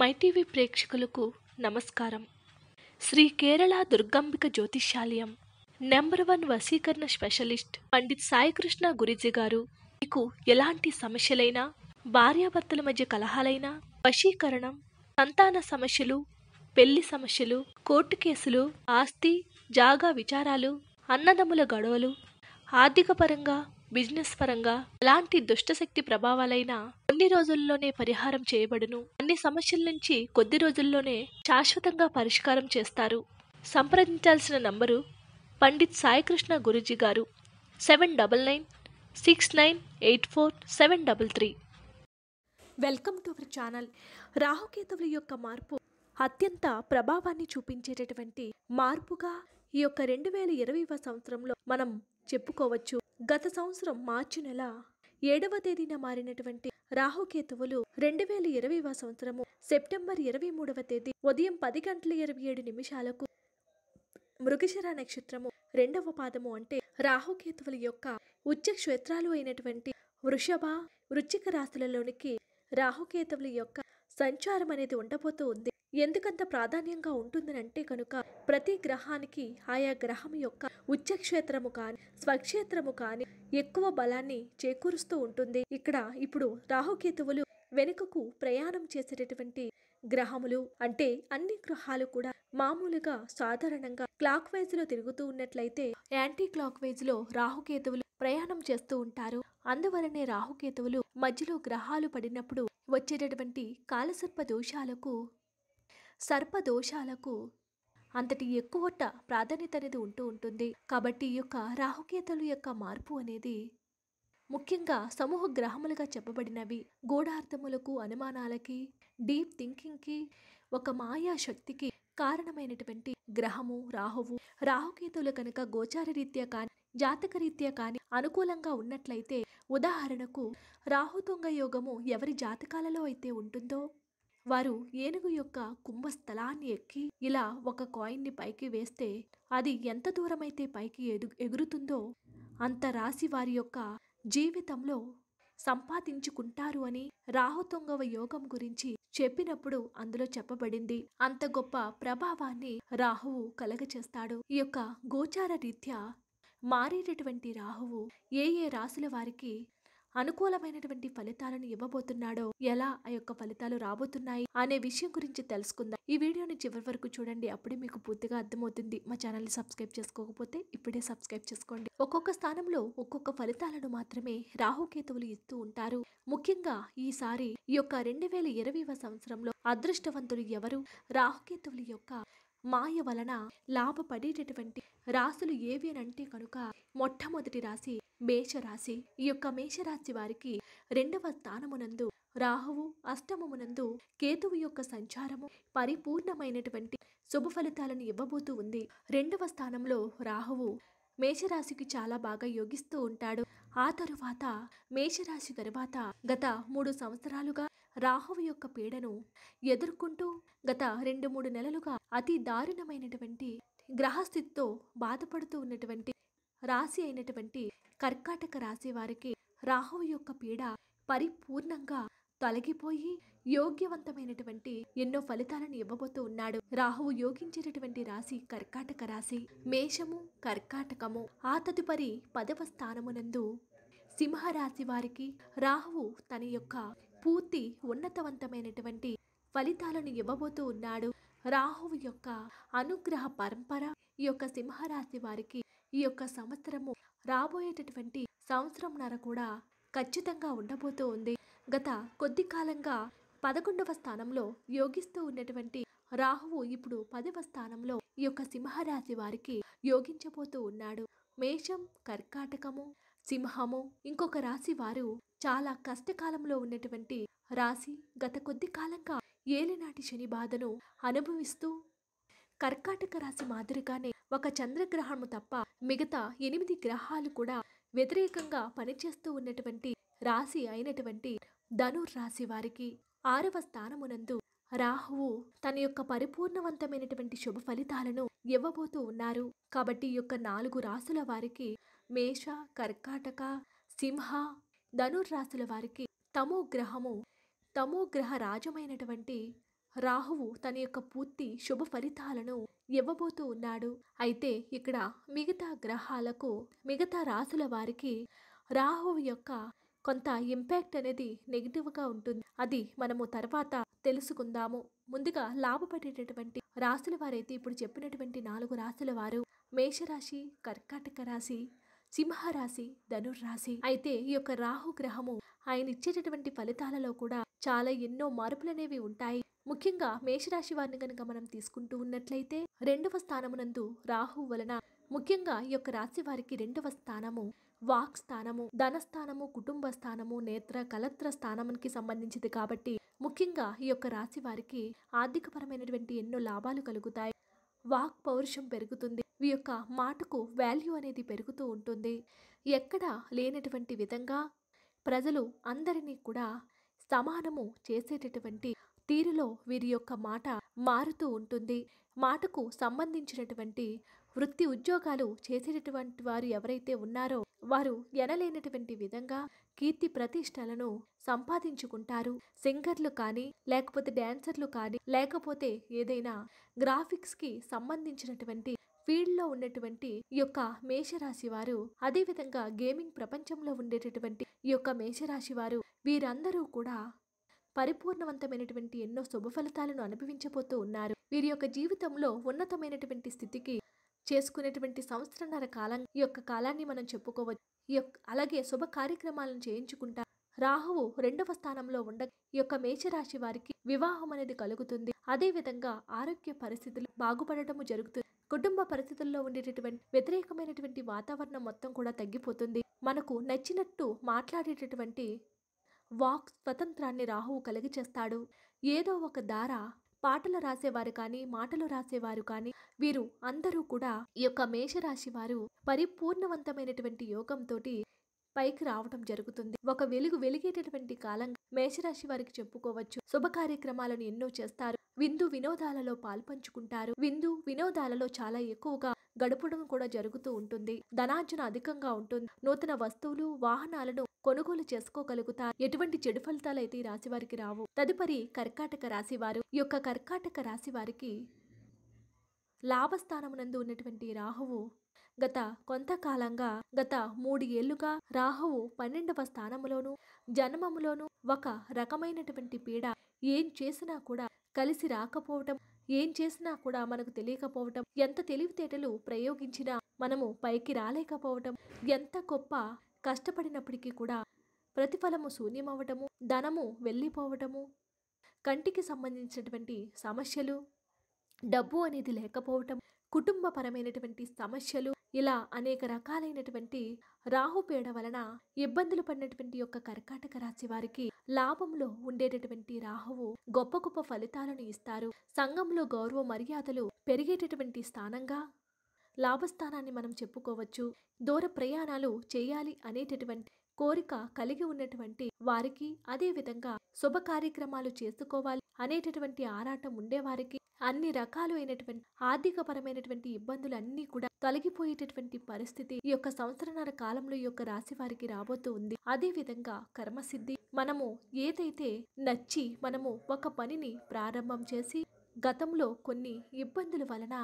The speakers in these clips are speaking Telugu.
మైటీవీ ప్రేక్షకులకు నమస్కారం శ్రీ కేరళ దుర్గాంబిక జ్యోతిష్యాలయం నెంబర్ వన్ వశీకరణ స్పెషలిస్ట్ పండిత్ సాయికృష్ణ గురిజీ గారు మీకు ఎలాంటి సమస్యలైనా భార్యాభర్తల మధ్య కలహాలైనా వశీకరణం సంతాన సమస్యలు పెళ్లి సమస్యలు కోర్టు కేసులు ఆస్తి జాగా విచారాలు అన్నదమ్ముల గొడవలు ఆర్థిక పరంగా బిజినెస్ పరంగా ఎలాంటి దుష్టశక్తి ప్రభావాలైనా కొన్ని రోజుల్లోనే పరిహారం చేయబడును అన్ని సమస్యల నుంచి కొద్ది రోజుల్లోనే శాశ్వతంగా పరిష్కారం చేస్తారు సంప్రదించాల్సిన నంబరు పండిత్ సాయికృష్ణ గురుజీ గారు seven double nine six nine eight four seven double three welcome to our channel రాహుకేతువుల యొక్క మార్పు అత్యంత ప్రభావాన్ని చూపించేటటువంటి మార్పుగా ఈ యొక్క రెండు వేల ఇరవై సంవత్సరంలో మనం చెప్పుకోవచ్చు గత సంవత్సరం మార్చి నెల ఏడవ తేదీన మారినటువంటి రాహుకేతువులు రెండు వేల ఇరవైవ సంవత్సరము సెప్టెంబర్ ఇరవై మూడవ తేదీ ఉదయం పది గంటల ఇరవై ఏడు నిమిషాలకు మృగశిర నక్షత్రము రెండవ పాదము అంటే రాహుకేతువుల యొక్క ఉచ్చ క్షేత్రాలు అయినటువంటి వృషభ వృచ్చిక రాశులలోనికి రాహుకేతువుల యొక్క సంచారం అనేది ఉండబోతూ ఉంది ఎందుకంత ప్రాధాన్యంగా ఉంటుందనంటే కనుక ప్రతి గ్రహానికి ఆయా గ్రహం యొక్క ఉచ్చక్షేత్రము కాని స్వక్షేత్రము కాని ఎక్కువ బలాన్ని చేకూరుస్తూ ఉంటుంది ఇక్కడ ఇప్పుడు రాహుకేతువులు వెనుకకు ప్రయాణం చేసేటటువంటి గ్రహములు అంటే అన్ని గ్రహాలు కూడా మామూలుగా సాధారణంగా క్లాక్ వైజ్ లో తిరుగుతూ ఉన్నట్లయితే యాంటీ క్లాక్ వైజ్ లో రాహుకేతువులు ప్రయాణం చేస్తూ ఉంటారు అందువలనే రాహుకేతువులు మధ్యలో గ్రహాలు పడినప్పుడు వచ్చేటటువంటి కాలసర్ప దోషాలకు సర్ప దోషాలకు అంతటి ఎక్కువట ప్రాధాన్యత అనేది ఉంటూ ఉంటుంది కాబట్టి ఈ యొక్క రాహుకేతలు యొక్క మార్పు అనేది ముఖ్యంగా సమూహ గ్రహములుగా చెప్పబడినవి గూఢార్థములకు అనుమానాలకి డీప్ థింకింగ్కి ఒక మాయా శక్తికి కారణమైనటువంటి గ్రహము రాహువు రాహుకేతులు కనుక గోచార రీత్యా కానీ జాతక రీత్యా కానీ అనుకూలంగా ఉన్నట్లయితే ఉదాహరణకు రాహుతుంగ యోగము ఎవరి జాతకాలలో అయితే ఉంటుందో వారు ఏనుగు యొక్క కుంభస్థలాన్ని ఎక్కి ఇలా ఒక కాయిన్ని పైకి వేస్తే అది ఎంత దూరమైతే పైకి ఎదు ఎగురుతుందో అంత రాసి వారి యొక్క జీవితంలో సంపాదించుకుంటారు అని రాహుతుంగవ యోగం గురించి చెప్పినప్పుడు అందులో చెప్పబడింది అంత గొప్ప ప్రభావాన్ని రాహువు కలగచేస్తాడు ఈ యొక్క గోచార రీత్యా మారేటటువంటి రాహువు ఏ ఏ రాశుల వారికి అనుకూలమైనటువంటి ఫలితాలను ఇవ్వబోతున్నాడో ఎలా ఆ యొక్క ఫలితాలు రాబోతున్నాయి అనే విషయం గురించి తెలుసుకుందాం ఈ వీడియోని చివరి వరకు చూడండి అప్పుడే మీకు పూర్తిగా అర్థమవుతుంది మా ఛానల్ని సబ్స్క్రైబ్ చేసుకోకపోతే ఇప్పుడే సబ్స్క్రైబ్ చేసుకోండి ఒక్కొక్క స్థానంలో ఒక్కొక్క ఫలితాలను మాత్రమే రాహుకేతువులు ఇస్తూ ఉంటారు ముఖ్యంగా ఈసారి ఈ యొక్క రెండు వేల ఇరవైవ సంవత్సరంలో అదృష్టవంతులు ఎవరు రాహుకేతువుల యొక్క మాయ వలన లాభపడేటటువంటి రాసులు ఏవి అంటే కనుక మొట్టమొదటి రాశి మేషరాశి ఈ యొక్క మేషరాశి వారికి రెండవ స్థానమునందు రాహువు అష్టమమునందు కేతువు యొక్క సంచారము పరిపూర్ణమైనటువంటి శుభ ఫలితాలను ఇవ్వబోతూ ఉంది రెండవ స్థానంలో రాహువు మేషరాశికి చాలా బాగా యోగిస్తూ ఉంటాడు ఆ తరువాత మేషరాశి తరువాత గత మూడు సంవత్సరాలుగా రాహువు యొక్క పీడను ఎదుర్కొంటూ గత రెండు మూడు నెలలుగా అతి దారుణమైనటువంటి గ్రహస్థితితో బాధపడుతూ ఉన్నటువంటి రాశి అయినటువంటి కర్కాటక రాశి వారికి రాహువు యొక్క పీడ పరిపూర్ణంగా తొలగిపోయి యోగ్యవంతమైనటువంటి ఎన్నో ఫలితాలను ఇవ్వబోతూ ఉన్నాడు రాహువు యోగించేటటువంటి రాశి కర్కాటక రాశి మేషము కర్కాటకము ఆ తదుపరి పదవ స్థానమునందు సింహరాశి వారికి రాహువు తన యొక్క పూర్తి ఉన్నతవంతమైనటువంటి ఫలితాలను ఇవ్వబోతూ ఉన్నాడు రాహువు యొక్క అనుగ్రహ పరంపర ఈ యొక్క సింహరాశి వారికి ఈ యొక్క సంవత్సరము రాబోయేటటువంటి సంవత్సరం నర కూడా ఖచ్చితంగా ఉండబోతూ ఉంది గత కొద్ది కాలంగా పదకొండవ స్థానంలో యోగిస్తూ ఉన్నటువంటి రాహువు ఇప్పుడు పదవ స్థానంలో ఈ యొక్క సింహరాశి వారికి యోగించబోతూ ఉన్నాడు మేషం కర్కాటకము సింహము ఇంకొక రాశి వారు చాలా కష్టకాలంలో ఉన్నటువంటి రాశి గత కొద్ది కాలంగా ఏలినాటి శని బాధను అనుభవిస్తూ కర్కాటక రాశి మాదిరిగానే ఒక చంద్రగ్రహము తప్ప మిగతా ఎనిమిది గ్రహాలు కూడా వ్యతిరేకంగా పనిచేస్తూ ఉన్నటువంటి రాశి అయినటువంటి ధనుర్రాశి వారికి ఆరవ స్థానమునందు రాహువు తన యొక్క పరిపూర్ణవంతమైనటువంటి శుభ ఫలితాలను ఇవ్వబోతూ ఉన్నారు కాబట్టి ఈ యొక్క నాలుగు రాసుల వారికి మేష కర్కాటక సింహ ధనుర్రాశుల వారికి తమో గ్రహము తమో గ్రహ రాజమైనటువంటి రాహువు తన యొక్క పూర్తి శుభ ఫలితాలను ఇవ్వబోతూ ఉన్నాడు అయితే ఇక్కడ మిగతా గ్రహాలకు మిగతా రాసుల వారికి రాహువు యొక్క కొంత ఇంపాక్ట్ అనేది నెగిటివ్గా ఉంటుంది అది మనము తర్వాత తెలుసుకుందాము ముందుగా లాభపడేటటువంటి రాశుల వారైతే ఇప్పుడు చెప్పినటువంటి నాలుగు రాశుల వారు మేషరాశి కర్కాటక రాశి సింహరాశి ధనుర్రాశి అయితే ఈ యొక్క రాహు గ్రహము ఆయన ఇచ్చేటటువంటి ఫలితాలలో కూడా చాలా ఎన్నో మార్పులనేవి ఉంటాయి ముఖ్యంగా మేషరాశి వారిని కనుక మనం తీసుకుంటూ ఉన్నట్లయితే రెండవ స్థానమునందు రాహు వలన ముఖ్యంగా ఈ యొక్క రాశి వారికి రెండవ స్థానము వాక్ స్థానము ధనస్థానము కుటుంబ స్థానము నేత్ర కలత్ర స్థానానికి సంబంధించింది కాబట్టి ముఖ్యంగా ఈ యొక్క రాశి వారికి ఆర్థికపరమైనటువంటి ఎన్నో లాభాలు కలుగుతాయి వాక్ పౌరుషం పెరుగుతుంది ఈ యొక్క మాటకు వాల్యూ అనేది పెరుగుతూ ఉంటుంది ఎక్కడా లేనటువంటి విధంగా ప్రజలు అందరినీ కూడా సమానము చేసేటటువంటి తీరులో వీరి యొక్క మాట మారుతూ ఉంటుంది మాటకు సంబంధించినటువంటి వృత్తి ఉద్యోగాలు చేసేటటువంటి వారు ఎవరైతే ఉన్నారో వారు ఎనలేనటువంటి విధంగా కీర్తి ప్రతిష్టలను సంపాదించుకుంటారు సింగర్లు కానీ లేకపోతే డాన్సర్లు కానీ లేకపోతే ఏదైనా గ్రాఫిక్స్కి సంబంధించినటువంటి ఫీల్డ్లో ఉన్నటువంటి ఈ యొక్క మేషరాశి వారు అదేవిధంగా గేమింగ్ ప్రపంచంలో ఉండేటటువంటి ఈ యొక్క మేషరాశి వారు వీరందరూ కూడా పరిపూర్ణవంతమైనటువంటి ఎన్నో శుభ ఫలితాలను అనుభవించబోతూ ఉన్నారు వీరి యొక్క జీవితంలో ఉన్నతమైనటువంటి స్థితికి చేసుకునేటువంటి సంవత్సరన్నర కాలం ఈ యొక్క కాలాన్ని మనం చెప్పుకోవచ్చు ఈ యొక్క అలాగే శుభ కార్యక్రమాలను చేయించుకుంటా రాహువు రెండవ స్థానంలో ఉండ ఈ యొక్క మేషరాశి వారికి వివాహం అనేది కలుగుతుంది అదేవిధంగా ఆరోగ్య పరిస్థితులు బాగుపడటము జరుగుతుంది కుటుంబ పరిస్థితుల్లో ఉండేటటువంటి వ్యతిరేకమైనటువంటి వాతావరణం మొత్తం కూడా తగ్గిపోతుంది మనకు నచ్చినట్టు మాట్లాడేటటువంటి వాక్ స్వతంత్రాన్ని రాహువు కలిగి చేస్తాడు ఏదో ఒక దార పాటలు రాసేవారు కానీ మాటలు రాసేవారు కానీ వీరు అందరూ కూడా ఈ యొక్క మేషరాశి వారు పరిపూర్ణవంతమైనటువంటి యోగంతో పైకి రావడం జరుగుతుంది ఒక వెలుగు వెలిగేటటువంటి కాలం మేషరాశి వారికి చెప్పుకోవచ్చు శుభ కార్యక్రమాలను ఎన్నో చేస్తారు విందు వినోదాలలో పాల్పంచుకుంటారు విందు వినోదాలలో చాలా ఎక్కువగా గడపడం కూడా జరుగుతూ ఉంటుంది ధనార్జన అధికంగా ఉంటుంది నూతన వస్తువులు వాహనాలను కొనుగోలు చేసుకోగలుగుతారు ఎటువంటి చెడు ఫలితాలు అయితే ఈ రాశి వారికి రావు తదుపరి కర్కాటక రాశి వారు ఈ యొక్క కర్కాటక రాశి వారికి లాభస్థానమునందు ఉన్నటువంటి రాహువు గత కొంతకాలంగా గత మూడు ఏళ్లుగా రాహువు పన్నెండవ స్థానములోను జన్మములోను ఒక రకమైనటువంటి పీడ ఏం చేసినా కూడా కలిసి రాకపోవటం ఏం చేసినా కూడా మనకు తెలియకపోవటం ఎంత తెలివితేటలు ప్రయోగించినా మనము పైకి రాలేకపోవటం ఎంత గొప్ప కష్టపడినప్పటికీ కూడా ప్రతిఫలము శూన్యమవటము ధనము వెళ్ళిపోవటము కంటికి సంబంధించినటువంటి సమస్యలు డబ్బు అనేది లేకపోవటం కుటుంబపరమైనటువంటి సమస్యలు ఇలా అనేక రకాలైనటువంటి రాహుపేడ వలన ఇబ్బందులు పడినటువంటి యొక్క కర్కాటక రాశి వారికి లాభంలో ఉండేటటువంటి రాహువు గొప్ప గొప్ప ఫలితాలను ఇస్తారు సంఘంలో గౌరవ మర్యాదలు పెరిగేటటువంటి స్థానంగా లాభస్థానాన్ని మనం చెప్పుకోవచ్చు దూర ప్రయాణాలు చేయాలి అనేటటువంటి కోరిక కలిగి ఉన్నటువంటి వారికి అదేవిధంగా శుభ కార్యక్రమాలు చేసుకోవాలి అనేటటువంటి ఆరాటం ఉండేవారికి అన్ని రకాలైనటువంటి ఆర్థికపరమైనటువంటి ఇబ్బందులు అన్నీ కూడా తొలగిపోయేటటువంటి పరిస్థితి ఈ యొక్క సంవత్సరాల కాలంలో ఈ యొక్క రాశి వారికి రాబోతూ ఉంది అదే విధంగా కర్మసిద్ధి మనము ఏదైతే నచ్చి మనము ఒక పనిని ప్రారంభం చేసి గతంలో కొన్ని ఇబ్బందుల వలన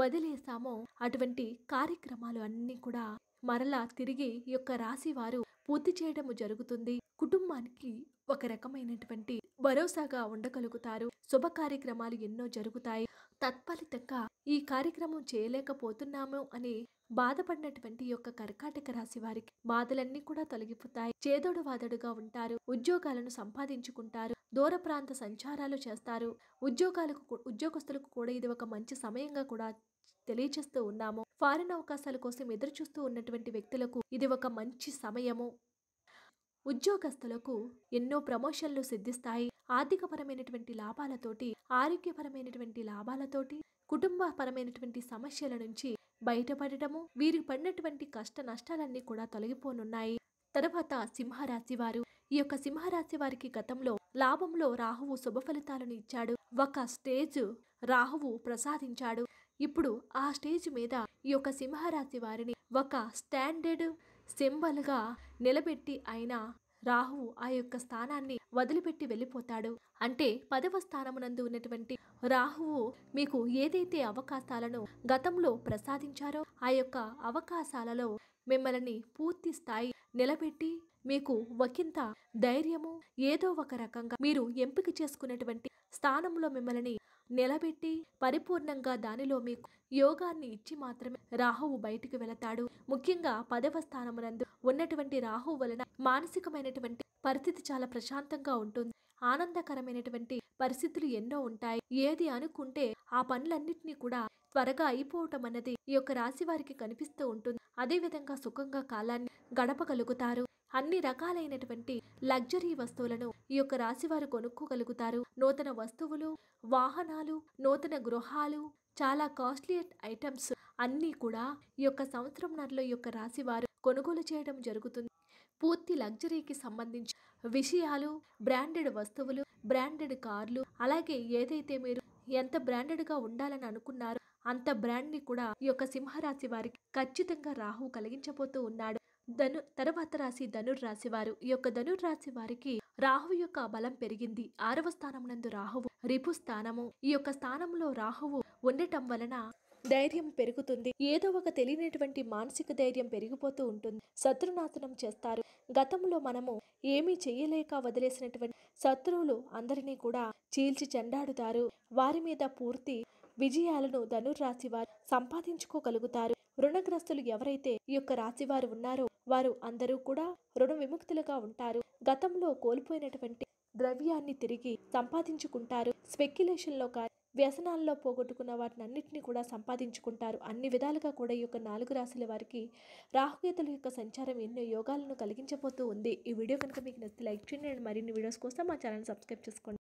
వదిలేసామో అటువంటి కార్యక్రమాలు అన్నీ కూడా మరలా తిరిగి ఈ యొక్క రాశి వారు పూర్తి చేయడం జరుగుతుంది కుటుంబానికి ఒక రకమైనటువంటి భరోసాగా ఉండగలుగుతారు శుభ కార్యక్రమాలు ఎన్నో జరుగుతాయి తత్ఫలితంగా ఈ కార్యక్రమం చేయలేకపోతున్నాము అని బాధపడినటువంటి యొక్క కర్కాటక రాశి వారికి బాధలన్నీ కూడా తొలగిపోతాయి చేదోడు వాదడుగా ఉంటారు ఉద్యోగాలను సంపాదించుకుంటారు దూర ప్రాంత సంచారాలు చేస్తారు ఉద్యోగాలకు ఉద్యోగస్తులకు కూడా ఇది ఒక మంచి సమయంగా కూడా తెలియచేస్తూ ఉన్నాము ఫారిన్ అవకాశాల కోసం ఎదురు చూస్తూ ఉన్నటువంటి వ్యక్తులకు ఇది ఒక మంచి సమయము ఉద్యోగస్తులకు ఎన్నో ప్రమోషన్లు సిద్ధిస్తాయి ఆర్థికపరమైనటువంటి లాభాలతోటి ఆరోగ్యపరమైనటువంటి లాభాలతోటి కుటుంబపరమైనటువంటి సమస్యల నుంచి బయటపడటము వీరికి పడినటువంటి కష్ట నష్టాలన్నీ కూడా తొలగిపోనున్నాయి తర్వాత సింహరాశి వారు ఈ యొక్క సింహరాశి వారికి గతంలో లాభంలో రాహువు శుభ ఫలితాలను ఇచ్చాడు ఒక స్టేజ్ రాహువు ప్రసాదించాడు ఇప్పుడు ఆ స్టేజ్ మీద ఈ యొక్క సింహరాశి వారిని ఒక స్టాండర్డ్ సింబల్గా నిలబెట్టి ఆయన రాహువు ఆ యొక్క స్థానాన్ని వదిలిపెట్టి వెళ్ళిపోతాడు అంటే పదవ స్థానమునందు ఉన్నటువంటి రాహువు మీకు ఏదైతే అవకాశాలను గతంలో ప్రసాదించారో ఆ యొక్క అవకాశాలలో మిమ్మల్ని పూర్తి స్థాయి నిలబెట్టి మీకు ఒకంత ధైర్యము ఏదో ఒక రకంగా మీరు ఎంపిక చేసుకున్నటువంటి స్థానంలో మిమ్మల్ని నిలబెట్టి పరిపూర్ణంగా దానిలో మీకు యోగాన్ని ఇచ్చి మాత్రమే రాహువు బయటికి వెళతాడు ముఖ్యంగా పదవ స్థానమునందు ఉన్నటువంటి రాహువు వలన మానసికమైనటువంటి పరిస్థితి చాలా ప్రశాంతంగా ఉంటుంది ఆనందకరమైనటువంటి పరిస్థితులు ఎన్నో ఉంటాయి ఏది అనుకుంటే ఆ పనులన్నింటినీ కూడా త్వరగా అయిపోవటం అన్నది ఈ యొక్క రాశి వారికి కనిపిస్తూ ఉంటుంది అదేవిధంగా సుఖంగా కాలాన్ని గడపగలుగుతారు అన్ని రకాలైనటువంటి లగ్జరీ వస్తువులను ఈ యొక్క రాశివారు కొనుక్కోగలుగుతారు నూతన వస్తువులు వాహనాలు నూతన గృహాలు చాలా కాస్ట్లీ ఐటమ్స్ అన్నీ కూడా ఈ యొక్క సంవత్సరంన్నరలో ఈ యొక్క రాశి వారు కొనుగోలు చేయడం జరుగుతుంది పూర్తి లగ్జరీకి సంబంధించి విషయాలు బ్రాండెడ్ వస్తువులు బ్రాండెడ్ కార్లు అలాగే ఏదైతే మీరు ఎంత బ్రాండెడ్గా ఉండాలని అనుకున్నారో అంత బ్రాండ్ ని కూడా ఈ యొక్క సింహరాశి వారికి ఖచ్చితంగా రాహు కలిగించబోతూ ఉన్నాడు ధను తర్వాత రాశి ధనుర్రాశి వారు ఈ యొక్క ధనుర్రాశి వారికి రాహువు యొక్క బలం పెరిగింది ఆరవ స్థానం నందు రాహువు రిపు స్థానము ఈ యొక్క స్థానంలో రాహువు ఉండటం వలన ధైర్యం పెరుగుతుంది ఏదో ఒక తెలియనటువంటి మానసిక ధైర్యం పెరిగిపోతూ ఉంటుంది శత్రునాశనం చేస్తారు గతంలో మనము ఏమీ చేయలేక వదిలేసినటువంటి శత్రువులు అందరినీ కూడా చీల్చి చెండాడుతారు వారి మీద పూర్తి విజయాలను ధనుర్రాశి వారు సంపాదించుకోగలుగుతారు రుణగ్రస్తులు ఎవరైతే ఈ యొక్క రాశి వారు ఉన్నారో వారు అందరూ కూడా రుణ విముక్తులుగా ఉంటారు గతంలో కోల్పోయినటువంటి ద్రవ్యాన్ని తిరిగి సంపాదించుకుంటారు స్పెక్యులేషన్లో కానీ వ్యసనాల్లో పోగొట్టుకున్న వాటిని అన్నింటినీ కూడా సంపాదించుకుంటారు అన్ని విధాలుగా కూడా ఈ యొక్క నాలుగు రాశుల వారికి రాహుకేతుల యొక్క సంచారం ఎన్నో యోగాలను కలిగించబోతూ ఉంది ఈ వీడియో కనుక మీకు నచ్చితే లైక్ చేయండి మరిన్ని వీడియోస్ కోసం మా ఛానల్ సబ్స్క్రైబ్ చేసుకోండి